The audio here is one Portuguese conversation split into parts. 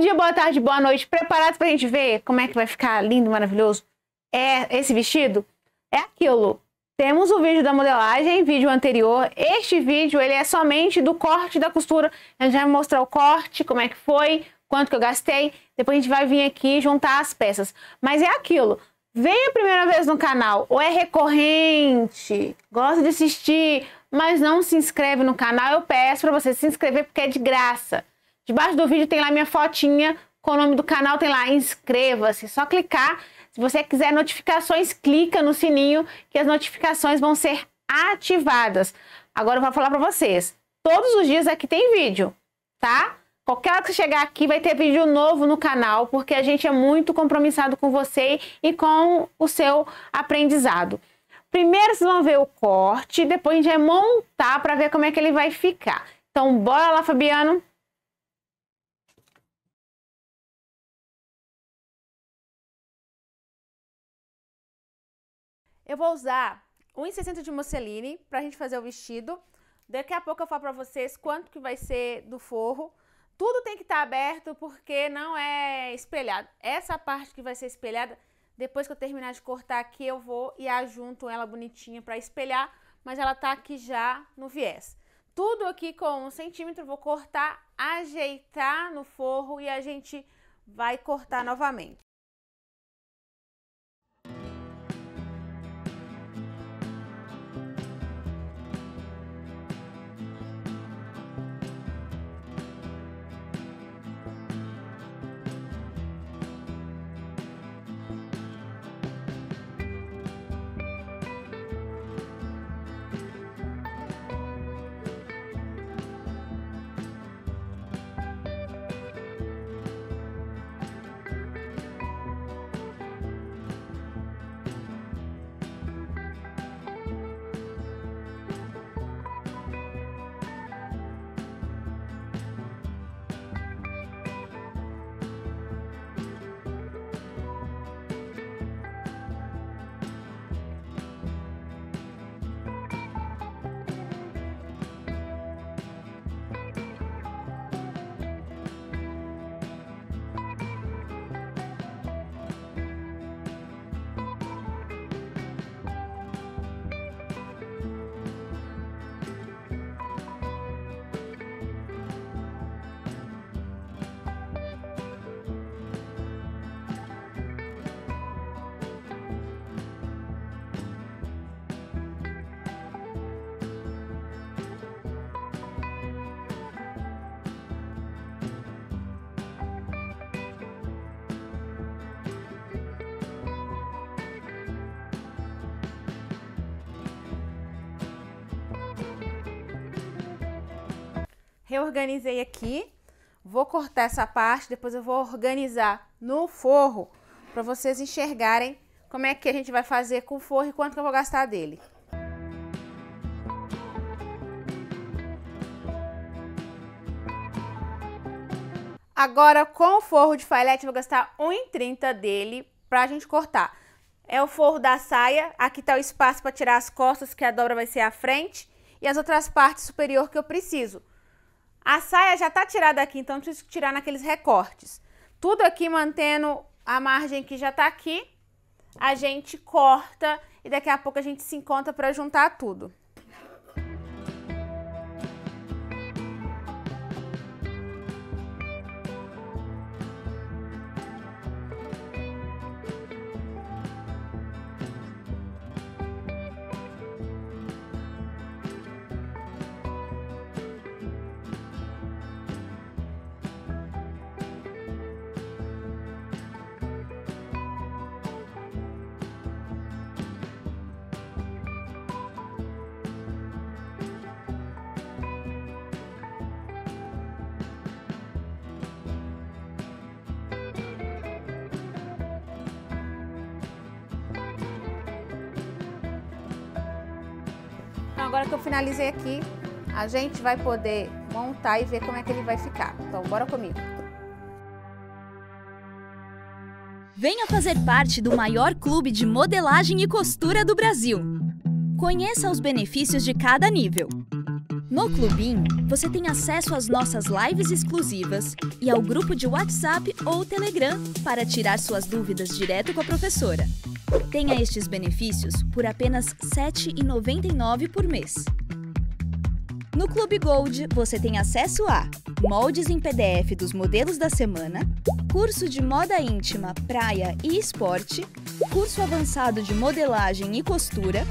dia, boa tarde, boa noite. Preparados pra gente ver como é que vai ficar lindo, maravilhoso? É esse vestido? É aquilo. Temos o vídeo da modelagem, vídeo anterior. Este vídeo, ele é somente do corte da costura. A gente vai mostrar o corte, como é que foi, quanto que eu gastei. Depois a gente vai vir aqui juntar as peças. Mas é aquilo. Vem a primeira vez no canal ou é recorrente, gosta de assistir, mas não se inscreve no canal, eu peço para você se inscrever porque é de graça. Debaixo do vídeo tem lá minha fotinha com o nome do canal, tem lá inscreva-se, só clicar. Se você quiser notificações, clica no sininho que as notificações vão ser ativadas. Agora eu vou falar para vocês, todos os dias aqui tem vídeo, tá? Qualquer hora que você chegar aqui vai ter vídeo novo no canal, porque a gente é muito compromissado com você e com o seu aprendizado. Primeiro vocês vão ver o corte, depois a gente vai montar para ver como é que ele vai ficar. Então bora lá, Fabiano! Eu vou usar 1,60 de musseline pra gente fazer o vestido. Daqui a pouco eu falo pra vocês quanto que vai ser do forro. Tudo tem que estar tá aberto porque não é espelhado. Essa parte que vai ser espelhada, depois que eu terminar de cortar aqui, eu vou e ajunto ela bonitinha pra espelhar, mas ela tá aqui já no viés. Tudo aqui com um centímetro, vou cortar, ajeitar no forro e a gente vai cortar novamente. reorganizei aqui. Vou cortar essa parte, depois eu vou organizar no forro para vocês enxergarem como é que a gente vai fazer com o forro e quanto que eu vou gastar dele. Agora, com o forro de filete, vou gastar 1,30 dele pra gente cortar. É o forro da saia, aqui tá o espaço para tirar as costas, que a dobra vai ser a frente, e as outras partes superior que eu preciso. A saia já está tirada aqui, então preciso tirar naqueles recortes. Tudo aqui mantendo a margem que já está aqui, a gente corta e daqui a pouco a gente se encontra para juntar tudo. finalizei aqui, a gente vai poder montar e ver como é que ele vai ficar. Então, bora comigo. Venha fazer parte do maior clube de modelagem e costura do Brasil. Conheça os benefícios de cada nível. No Clubim, você tem acesso às nossas lives exclusivas e ao grupo de WhatsApp ou Telegram para tirar suas dúvidas direto com a professora. Tenha estes benefícios por apenas R$ 7,99 por mês. No Clube Gold, você tem acesso a moldes em PDF dos modelos da semana, curso de moda íntima, praia e esporte, curso avançado de modelagem e costura,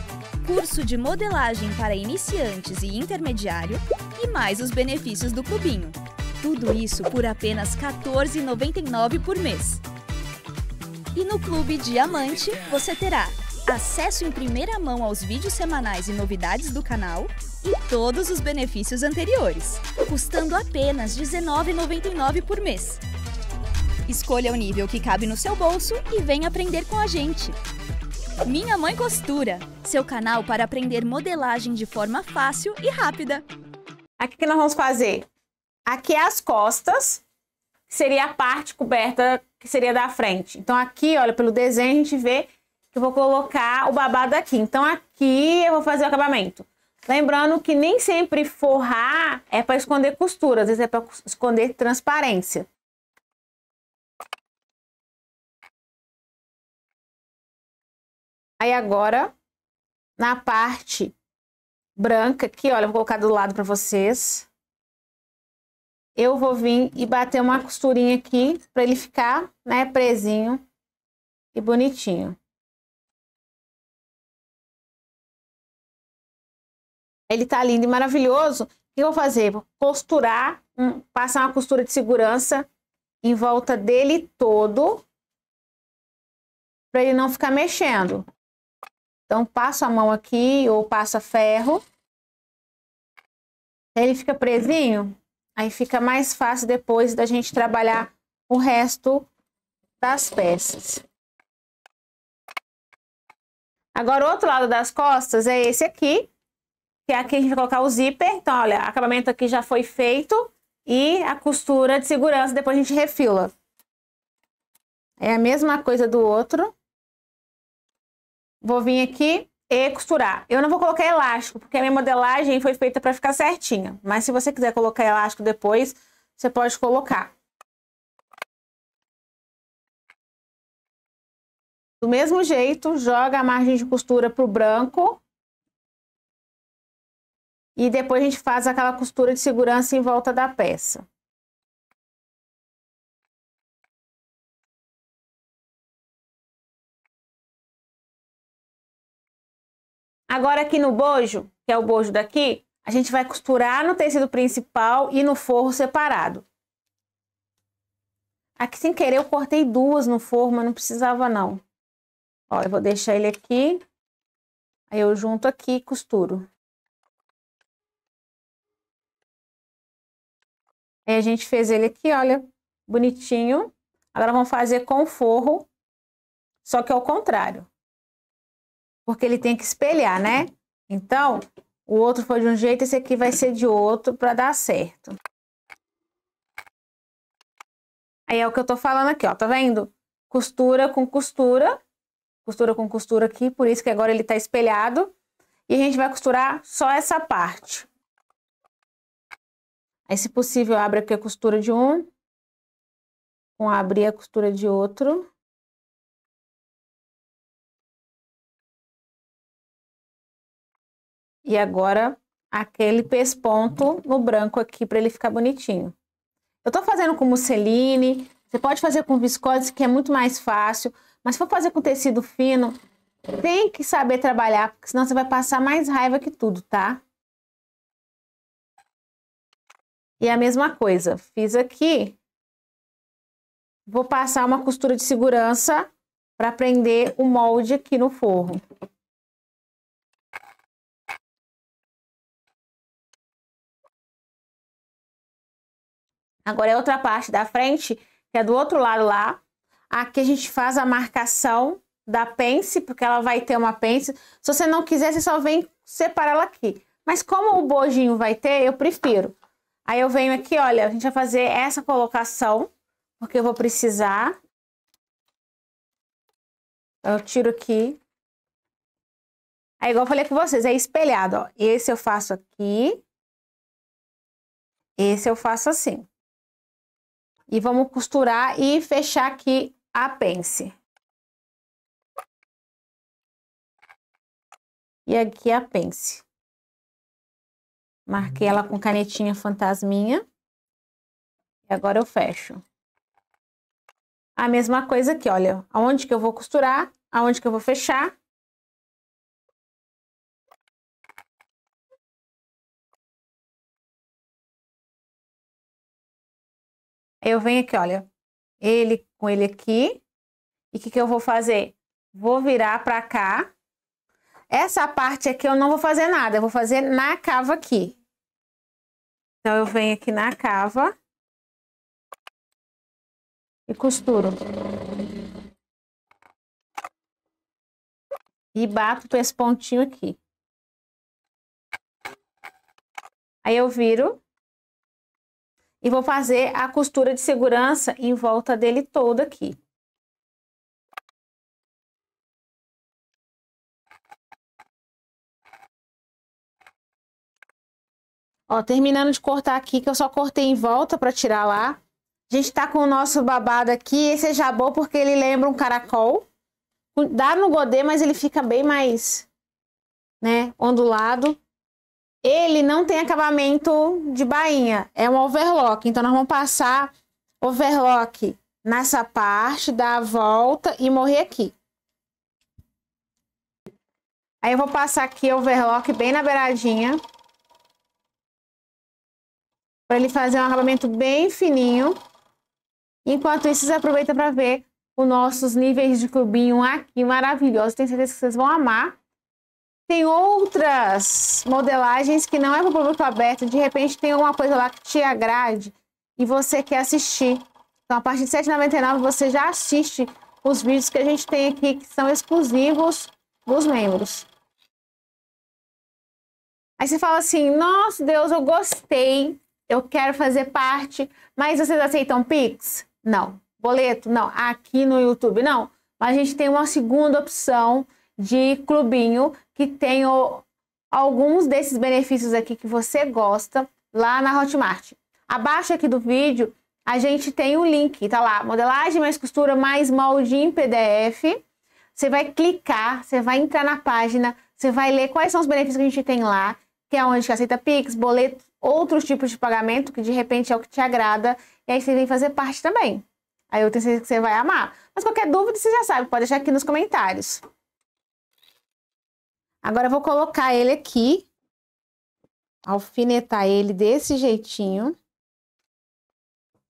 curso de modelagem para iniciantes e intermediário e mais os benefícios do clubinho. Tudo isso por apenas R$ 14,99 por mês. E no Clube Diamante, você terá acesso em primeira mão aos vídeos semanais e novidades do canal, e todos os benefícios anteriores, custando apenas R$ 19,99 por mês. Escolha o nível que cabe no seu bolso e venha aprender com a gente. Minha Mãe Costura, seu canal para aprender modelagem de forma fácil e rápida. Aqui que nós vamos fazer? Aqui é as costas, que seria a parte coberta que seria da frente. Então aqui, olha, pelo desenho a gente vê que eu vou colocar o babado aqui. Então aqui eu vou fazer o acabamento. Lembrando que nem sempre forrar é para esconder costura, às vezes é para esconder transparência. Aí agora, na parte branca aqui, olha, vou colocar do lado para vocês. Eu vou vir e bater uma costurinha aqui para ele ficar, né, presinho e bonitinho. Ele tá lindo e maravilhoso. O que eu vou fazer? Vou costurar, um, passar uma costura de segurança em volta dele todo, para ele não ficar mexendo. Então, passo a mão aqui ou passa ferro. Ele fica presinho, aí fica mais fácil depois da gente trabalhar o resto das peças. Agora, o outro lado das costas é esse aqui que aqui a gente vai colocar o zíper. Então, olha, acabamento aqui já foi feito e a costura de segurança, depois a gente refila. É a mesma coisa do outro. Vou vir aqui e costurar. Eu não vou colocar elástico, porque a minha modelagem foi feita para ficar certinha. Mas se você quiser colocar elástico depois, você pode colocar. Do mesmo jeito, joga a margem de costura para o branco e depois a gente faz aquela costura de segurança em volta da peça. Agora aqui no bojo, que é o bojo daqui, a gente vai costurar no tecido principal e no forro separado. Aqui sem querer eu cortei duas no forro, mas não precisava não. Ó, eu vou deixar ele aqui, aí eu junto aqui e costuro. Aí a gente fez ele aqui, olha, bonitinho. Agora vamos fazer com forro, só que ao contrário. Porque ele tem que espelhar, né? Então, o outro foi de um jeito, esse aqui vai ser de outro para dar certo. Aí é o que eu tô falando aqui, ó, tá vendo? Costura com costura, costura com costura aqui, por isso que agora ele tá espelhado. E a gente vai costurar só essa parte. Aí, se possível, abre aqui a costura de um, com abrir a costura de outro. E agora, aquele pesponto no branco aqui, para ele ficar bonitinho. Eu tô fazendo com musseline, você pode fazer com viscose, que é muito mais fácil. Mas se for fazer com tecido fino, tem que saber trabalhar, porque senão você vai passar mais raiva que tudo, tá? E a mesma coisa, fiz aqui. Vou passar uma costura de segurança para prender o molde aqui no forro. Agora é outra parte da frente, que é do outro lado lá. Aqui a gente faz a marcação da pence, porque ela vai ter uma pence. Se você não quiser, você só vem separar ela aqui. Mas como o bojinho vai ter, eu prefiro. Aí eu venho aqui, olha, a gente vai fazer essa colocação, porque eu vou precisar. Eu tiro aqui. Aí, é igual eu falei com vocês, é espelhado, ó. Esse eu faço aqui. Esse eu faço assim. E vamos costurar e fechar aqui a pence. E aqui a pence. Marquei ela com canetinha fantasminha. E agora eu fecho. A mesma coisa aqui, olha. Aonde que eu vou costurar, aonde que eu vou fechar. Eu venho aqui, olha. Ele com ele aqui. E o que, que eu vou fazer? Vou virar pra cá. Essa parte aqui eu não vou fazer nada. Eu vou fazer na cava aqui. Então, eu venho aqui na cava e costuro. E bato para esse pontinho aqui. Aí eu viro e vou fazer a costura de segurança em volta dele todo aqui. Ó, terminando de cortar aqui, que eu só cortei em volta para tirar lá. A gente tá com o nosso babado aqui. Esse é jabô porque ele lembra um caracol. Dá no godê, mas ele fica bem mais, né, ondulado. Ele não tem acabamento de bainha, é um overlock. Então, nós vamos passar overlock nessa parte, dar a volta e morrer aqui. Aí eu vou passar aqui overlock bem na beiradinha para ele fazer um acabamento bem fininho. Enquanto isso, vocês aproveitam para ver os nossos níveis de cubinho aqui, maravilhoso. Tenho certeza que vocês vão amar. Tem outras modelagens que não é para o público aberto. De repente, tem alguma coisa lá que te agrade e você quer assistir. Então, a partir de R$7,99, você já assiste os vídeos que a gente tem aqui, que são exclusivos dos membros. Aí você fala assim, nossa, Deus, eu gostei eu quero fazer parte, mas vocês aceitam Pix? Não. Boleto? Não. Aqui no YouTube? Não. Mas a gente tem uma segunda opção de clubinho que tem o, alguns desses benefícios aqui que você gosta lá na Hotmart. Abaixo aqui do vídeo, a gente tem o um link, tá lá, modelagem mais costura mais molde em PDF. Você vai clicar, você vai entrar na página, você vai ler quais são os benefícios que a gente tem lá, que é onde aceita Pix, boleto, outros tipos de pagamento que de repente é o que te agrada e aí você vem fazer parte também. Aí eu tenho certeza que você vai amar. Mas qualquer dúvida você já sabe, pode deixar aqui nos comentários. Agora eu vou colocar ele aqui, alfinetar ele desse jeitinho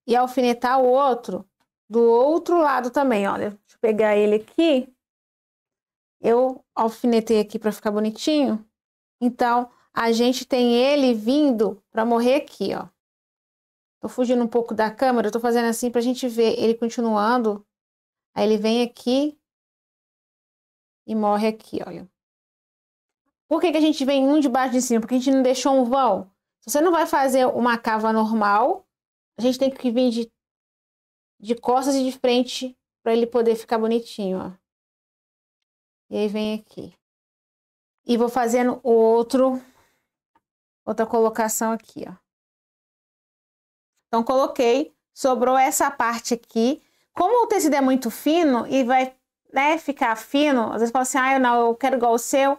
e alfinetar o outro do outro lado também, olha. Deixa eu pegar ele aqui. Eu alfinetei aqui para ficar bonitinho. Então, a gente tem ele vindo para morrer aqui, ó. Tô fugindo um pouco da câmera, eu tô fazendo assim pra gente ver ele continuando. Aí ele vem aqui e morre aqui, olha. Por que, que a gente vem um de baixo de cima? Porque a gente não deixou um vão. Se você não vai fazer uma cava normal, a gente tem que vir de, de costas e de frente para ele poder ficar bonitinho, ó. E aí vem aqui. E vou fazendo o outro outra colocação aqui, ó. Então, coloquei, sobrou essa parte aqui. Como o tecido é muito fino e vai né, ficar fino, às vezes fala assim, ah, eu não, eu quero igual o seu.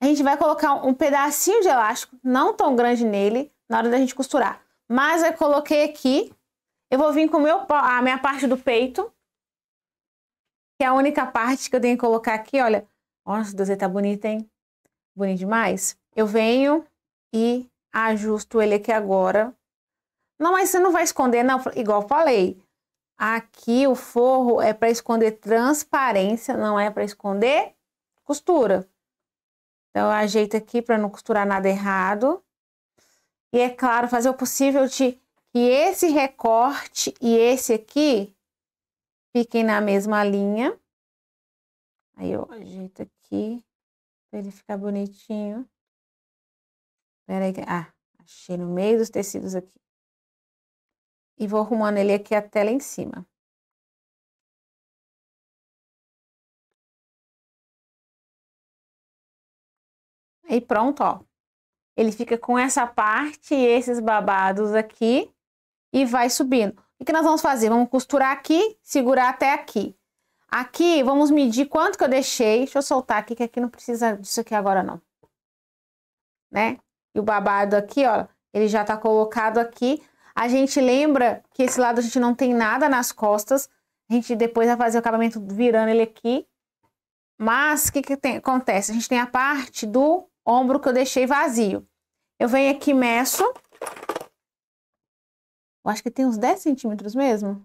A gente vai colocar um pedacinho de elástico, não tão grande nele, na hora da gente costurar. Mas eu coloquei aqui, eu vou vir com meu, a minha parte do peito, que é a única parte que eu tenho que colocar aqui, olha. Nossa, Deus, tá bonito, hein? Bonito demais. Eu venho, e ajusto ele aqui agora. Não, mas você não vai esconder, não. Igual falei, aqui o forro é para esconder transparência, não é para esconder costura. Então, eu ajeito aqui para não costurar nada errado. E é claro, fazer o possível de que esse recorte e esse aqui fiquem na mesma linha. Aí eu ajeito aqui para ele ficar bonitinho. Pera aí, ah, achei no meio dos tecidos aqui. E vou arrumando ele aqui até lá em cima. E pronto, ó. Ele fica com essa parte e esses babados aqui e vai subindo. O que nós vamos fazer? Vamos costurar aqui, segurar até aqui. Aqui, vamos medir quanto que eu deixei. Deixa eu soltar aqui, que aqui não precisa disso aqui agora, não. Né? o babado aqui, ó, ele já tá colocado aqui. A gente lembra que esse lado a gente não tem nada nas costas. A gente depois vai fazer o acabamento virando ele aqui. Mas o que, que tem, acontece? A gente tem a parte do ombro que eu deixei vazio. Eu venho aqui meço. Eu acho que tem uns 10 centímetros mesmo.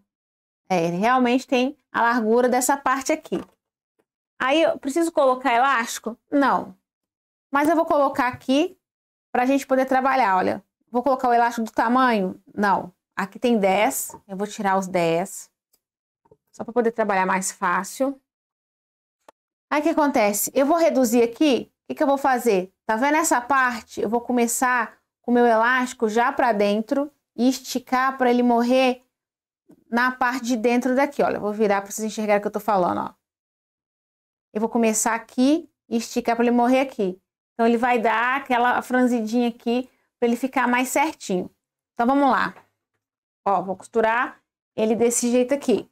É, ele realmente tem a largura dessa parte aqui. Aí eu preciso colocar elástico? Não. Mas eu vou colocar aqui para a gente poder trabalhar. Olha, vou colocar o elástico do tamanho? Não. Aqui tem 10, eu vou tirar os 10, só para poder trabalhar mais fácil. Aí o que acontece? Eu vou reduzir aqui, o que, que eu vou fazer? Tá vendo essa parte? Eu vou começar com o meu elástico já para dentro e esticar para ele morrer na parte de dentro daqui, olha. Vou virar para vocês enxergarem o que eu estou falando, ó. Eu vou começar aqui e esticar para ele morrer aqui. Então, ele vai dar aquela franzidinha aqui para ele ficar mais certinho. Então, vamos lá. Ó, vou costurar ele desse jeito aqui.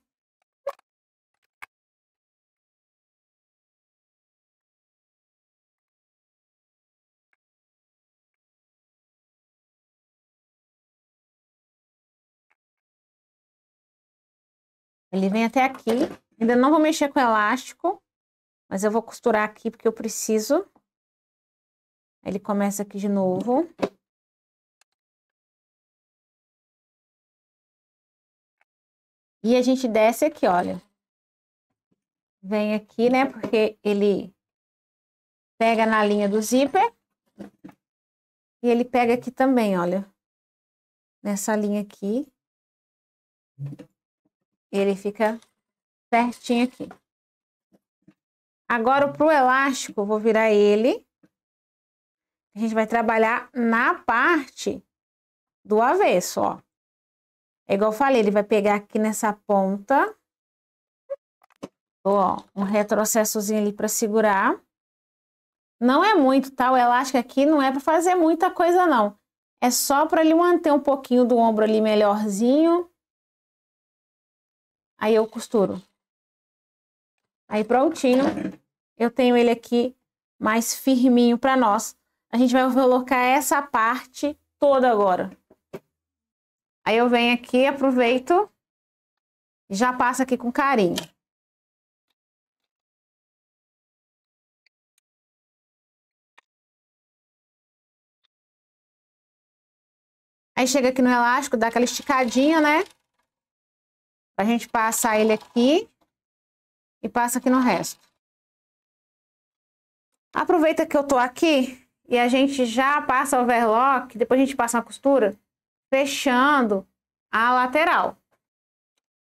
Ele vem até aqui. Ainda não vou mexer com elástico, mas eu vou costurar aqui porque eu preciso. Ele começa aqui de novo. E a gente desce aqui, olha. Vem aqui, né? Porque ele pega na linha do zíper. E ele pega aqui também, olha. Nessa linha aqui. Ele fica certinho aqui. Agora, pro elástico, vou virar ele. A gente vai trabalhar na parte do avesso, ó. É igual eu falei, ele vai pegar aqui nessa ponta. Ó, um retrocessozinho ali para segurar. Não é muito, tá? O elástico aqui não é para fazer muita coisa, não. É só para ele manter um pouquinho do ombro ali melhorzinho. Aí eu costuro. Aí prontinho. Eu tenho ele aqui mais firminho para nós. A gente vai colocar essa parte toda agora. Aí eu venho aqui, aproveito e já passo aqui com carinho. Aí chega aqui no elástico, dá aquela esticadinha, né? A gente passa ele aqui e passa aqui no resto. Aproveita que eu tô aqui, e a gente já passa o overlock, depois a gente passa uma costura, fechando a lateral.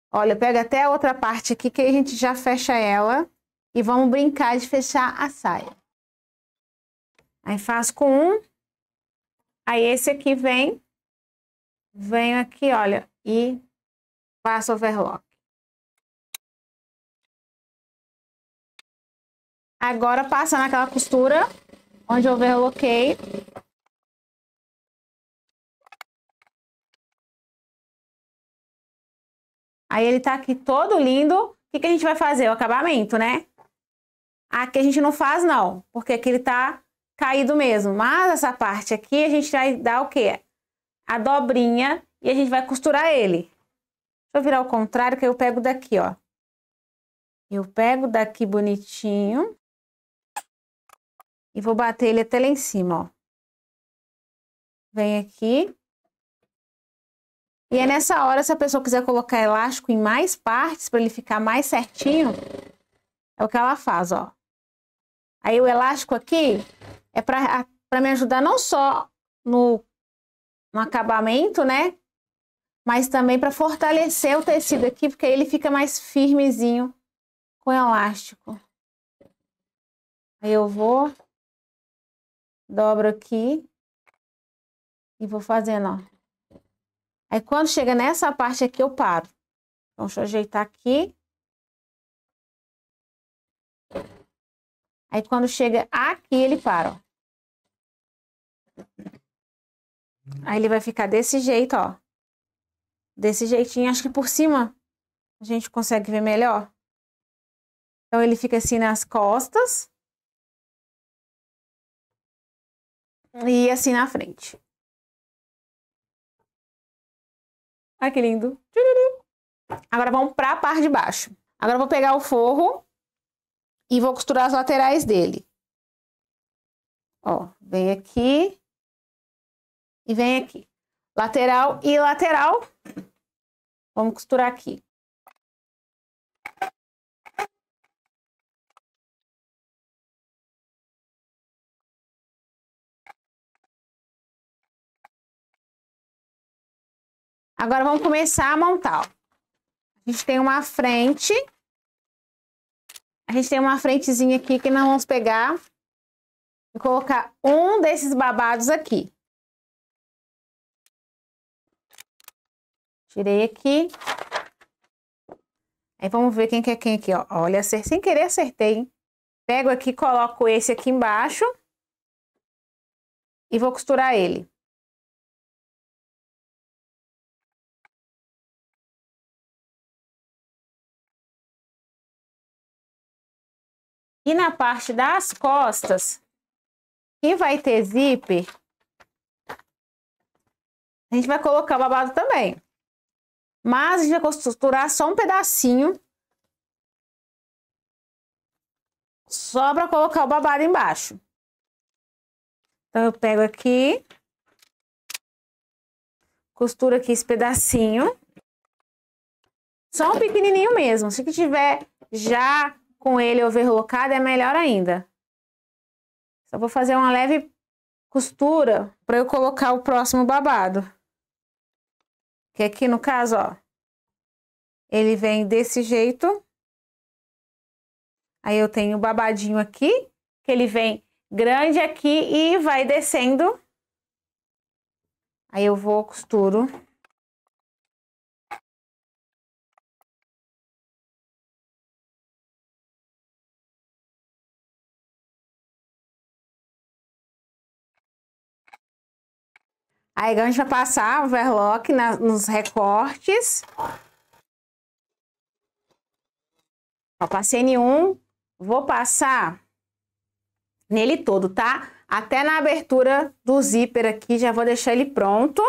Olha, pega até a outra parte aqui que a gente já fecha ela e vamos brincar de fechar a saia. Aí faço com um, aí esse aqui vem, vem aqui, olha, e o overlock. Agora, passa naquela costura, onde ver o ok. Aí ele tá aqui todo lindo. O que, que a gente vai fazer? O acabamento, né? Aqui a gente não faz não, porque aqui ele tá caído mesmo. Mas essa parte aqui a gente vai dar o quê? A dobrinha e a gente vai costurar ele. Deixa eu virar ao contrário que eu pego daqui, ó. Eu pego daqui bonitinho. E vou bater ele até lá em cima, ó. Vem aqui. E é nessa hora, se a pessoa quiser colocar elástico em mais partes, para ele ficar mais certinho, é o que ela faz, ó. Aí o elástico aqui é para me ajudar não só no, no acabamento, né? Mas também para fortalecer o tecido aqui, porque aí ele fica mais firmezinho com elástico. Aí eu vou dobro aqui e vou fazendo, ó. Aí quando chega nessa parte aqui, eu paro. Então, deixa eu ajeitar aqui. Aí quando chega aqui, ele para, ó. Aí ele vai ficar desse jeito, ó. Desse jeitinho, acho que por cima a gente consegue ver melhor. Então ele fica assim nas costas. E assim na frente. Ai, que lindo. Agora vamos para a parte de baixo. Agora vou pegar o forro e vou costurar as laterais dele. Ó, vem aqui e vem aqui. Lateral e lateral. Vamos costurar aqui. Agora vamos começar a montar. Ó. A gente tem uma frente. A gente tem uma frentezinha aqui que nós vamos pegar e colocar um desses babados aqui. Tirei aqui. Aí vamos ver quem que é quem aqui, ó. Olha, sem querer acertei, hein? Pego aqui, coloco esse aqui embaixo. E vou costurar ele. E na parte das costas, que vai ter zíper, a gente vai colocar o babado também. Mas a gente vai costurar só um pedacinho. Só para colocar o babado embaixo. Então, eu pego aqui. Costuro aqui esse pedacinho. Só um pequenininho mesmo. Se que tiver já com ele overlocado é melhor ainda. Só vou fazer uma leve costura para eu colocar o próximo babado. Que aqui no caso, ó, ele vem desse jeito. Aí eu tenho o babadinho aqui, que ele vem grande aqui e vai descendo. Aí eu vou costuro Aí a gente vai passar o overlock na, nos recortes. Ó, passei em um, vou passar nele todo, tá? Até na abertura do zíper aqui, já vou deixar ele pronto.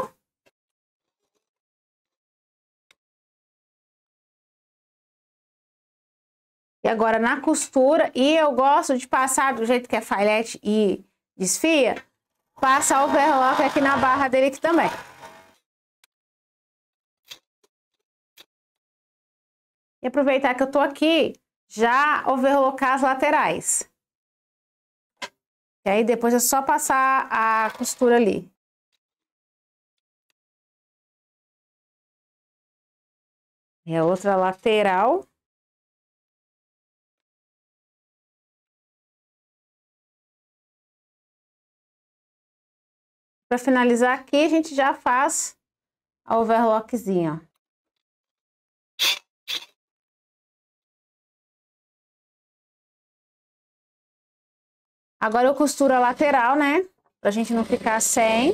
E agora na costura, e eu gosto de passar do jeito que é filete e desfia, passar o overlock aqui na barra dele aqui também. E aproveitar que eu tô aqui, já overlocar as laterais. E aí depois é só passar a costura ali. É outra lateral. Para finalizar aqui, a gente já faz a overlockzinha, Agora eu costuro a lateral, né? Pra gente não ficar sem.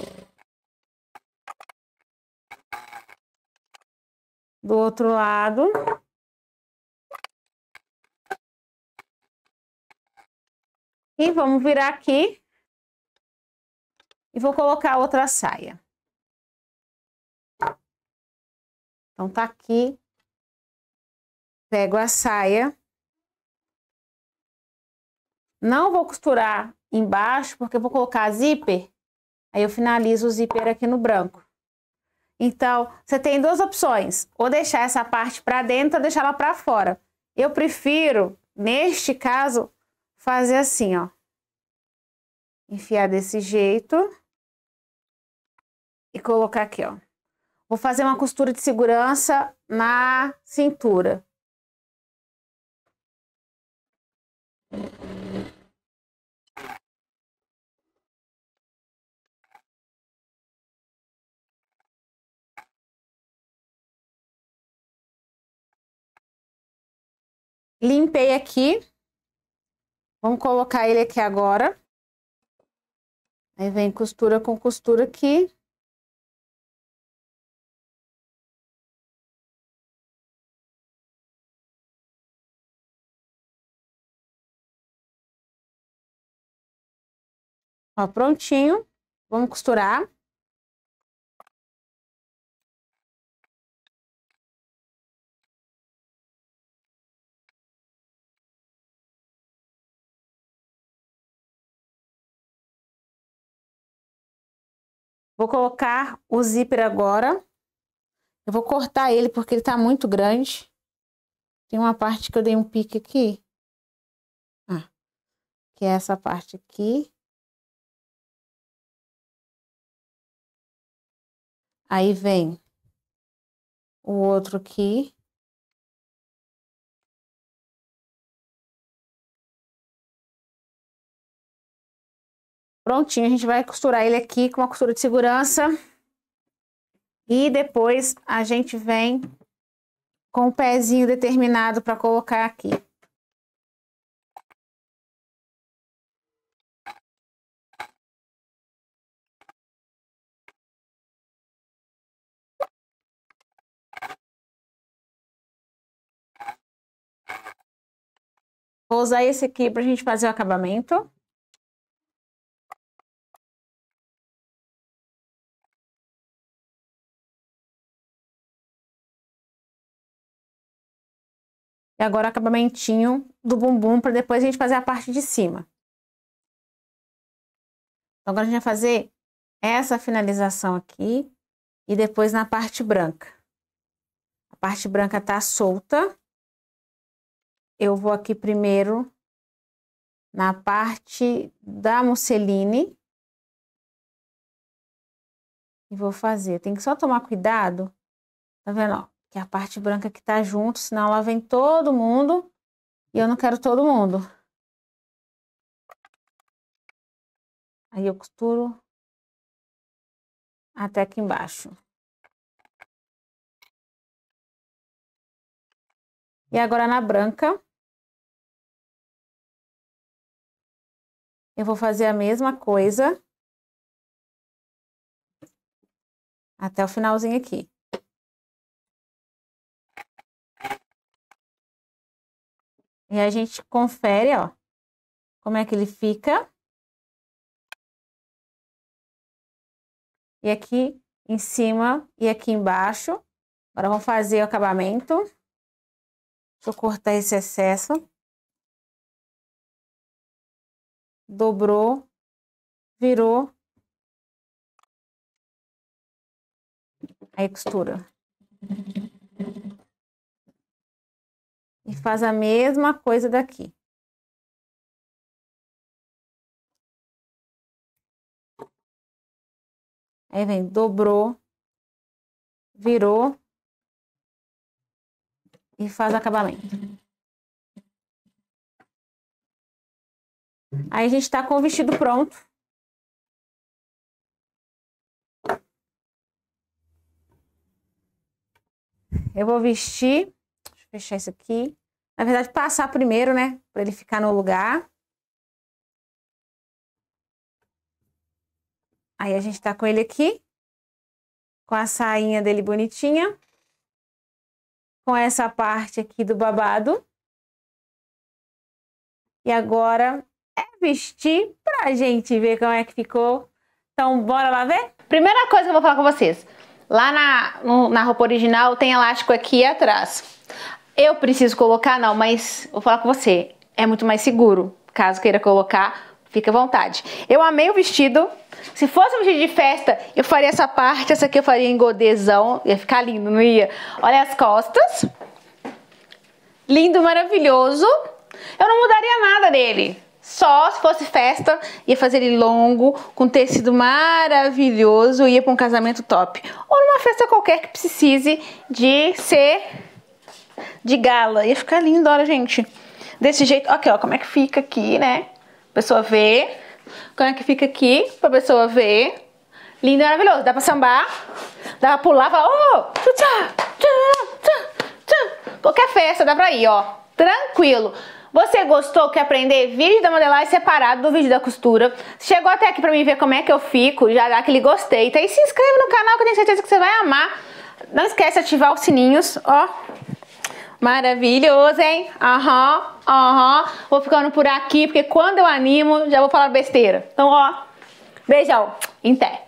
Do outro lado. E vamos virar aqui e vou colocar outra saia. Então, tá aqui. Pego a saia. Não vou costurar embaixo, porque eu vou colocar zíper. Aí eu finalizo o zíper aqui no branco. Então, você tem duas opções. Ou deixar essa parte para dentro ou deixar ela para fora. Eu prefiro, neste caso, fazer assim, ó enfiar desse jeito e colocar aqui, ó. Vou fazer uma costura de segurança na cintura. Limpei aqui. Vamos colocar ele aqui agora. Aí vem costura com costura aqui. Ó, prontinho. Vamos costurar. Vou colocar o zíper agora. Eu vou cortar ele porque ele tá muito grande. Tem uma parte que eu dei um pique aqui. Ah, que é essa parte aqui. Aí vem o outro aqui. Prontinho, a gente vai costurar ele aqui com uma costura de segurança. E depois a gente vem com o pezinho determinado para colocar aqui. Vou usar esse aqui para a gente fazer o acabamento. E agora o acabamentinho do bumbum para depois a gente fazer a parte de cima. Então, agora a gente vai fazer essa finalização aqui e depois na parte branca. A parte branca tá solta. Eu vou aqui primeiro na parte da musseline. E vou fazer. Tem que só tomar cuidado. Tá vendo, ó? que é a parte branca que tá junto, senão lá vem todo mundo e eu não quero todo mundo. Aí eu costuro até aqui embaixo. E agora na branca, eu vou fazer a mesma coisa até o finalzinho aqui. E a gente confere, ó, como é que ele fica. E aqui em cima e aqui embaixo. Agora vamos fazer o acabamento. Deixa eu cortar esse excesso. Dobrou, virou. Aí costura e faz a mesma coisa daqui. Aí vem, dobrou, virou e faz acabamento. Aí a gente tá com o vestido pronto. Eu vou vestir, deixa eu fechar isso aqui. Na verdade, passar primeiro, né? Para ele ficar no lugar. Aí a gente tá com ele aqui. Com a sainha dele bonitinha. Com essa parte aqui do babado. E agora é vestir pra gente ver como é que ficou. Então, bora lá ver? Primeira coisa que eu vou falar com vocês. Lá na, na roupa original tem elástico aqui atrás. Eu preciso colocar? Não, mas vou falar com você. É muito mais seguro. Caso queira colocar, fica à vontade. Eu amei o vestido. Se fosse um vestido de festa, eu faria essa parte. Essa aqui eu faria em godezão. Ia ficar lindo, não ia? Olha as costas. Lindo, maravilhoso. Eu não mudaria nada dele. Só se fosse festa, ia fazer ele longo, com tecido maravilhoso, ia para um casamento top. Ou numa festa qualquer que precise de ser de gala. Ia ficar lindo, olha, gente. Desse jeito, aqui, ó, como é que fica aqui, né? Pessoa vê. Como é que fica aqui pra pessoa ver. Lindo e maravilhoso. Dá pra sambar, dá pra pular, pra... Oh, tchá, tchá, Qualquer festa dá pra ir, ó. Tranquilo. Você gostou, quer aprender vídeo da modelagem separado do vídeo da costura? Chegou até aqui pra mim ver como é que eu fico, já dá aquele gostei, tá? E se inscreve no canal que eu tenho certeza que você vai amar. Não esquece de ativar os sininhos, ó. Maravilhoso, hein? Aham, uhum, aham. Uhum. Vou ficando por aqui, porque quando eu animo, já vou falar besteira. Então, ó, beijão. Em té.